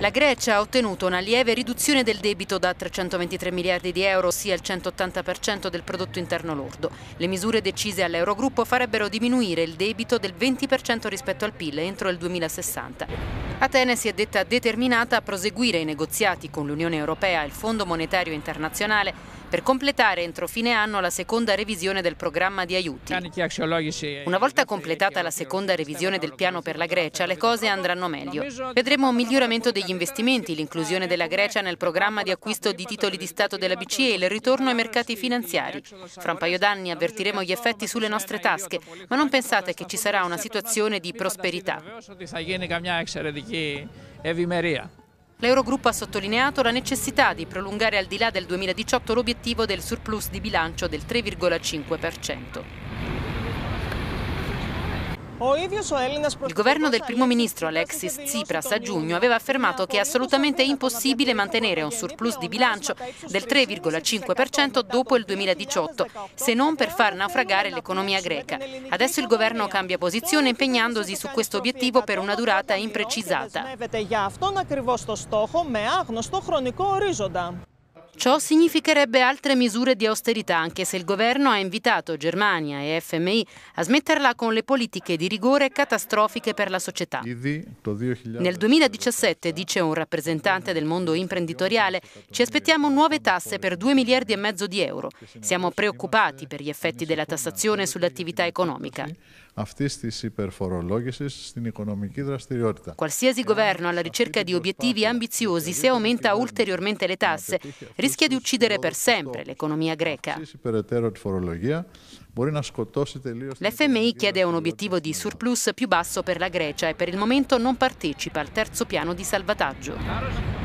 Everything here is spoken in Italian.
La Grecia ha ottenuto una lieve riduzione del debito da 323 miliardi di euro, ossia il 180% del prodotto interno lordo. Le misure decise all'Eurogruppo farebbero diminuire il debito del 20% rispetto al PIL entro il 2060. Atene si è detta determinata a proseguire i negoziati con l'Unione Europea e il Fondo Monetario Internazionale per completare entro fine anno la seconda revisione del programma di aiuti. Eh, una volta completata la seconda revisione del piano per la Grecia, le cose andranno meglio. Vedremo un miglioramento degli investimenti, l'inclusione della Grecia nel programma di acquisto di titoli di Stato della BCE e il ritorno ai mercati finanziari. Fra un paio d'anni avvertiremo gli effetti sulle nostre tasche, ma non pensate che ci sarà una situazione di prosperità. L'Eurogruppo ha sottolineato la necessità di prolungare al di là del 2018 l'obiettivo del surplus di bilancio del 3,5%. Il governo del primo ministro Alexis Tsipras a giugno aveva affermato che è assolutamente impossibile mantenere un surplus di bilancio del 3,5% dopo il 2018, se non per far naufragare l'economia greca. Adesso il governo cambia posizione impegnandosi su questo obiettivo per una durata imprecisata. Ciò significherebbe altre misure di austerità, anche se il governo ha invitato Germania e FMI a smetterla con le politiche di rigore catastrofiche per la società. Nel 2017, dice un rappresentante del mondo imprenditoriale, ci aspettiamo nuove tasse per 2 miliardi e mezzo di euro. Siamo preoccupati per gli effetti della tassazione sull'attività economica. Qualsiasi governo alla ricerca di obiettivi ambiziosi, se aumenta ulteriormente le tasse, rischia rischia di uccidere per sempre l'economia greca. L'FMI chiede un obiettivo di surplus più basso per la Grecia e per il momento non partecipa al terzo piano di salvataggio.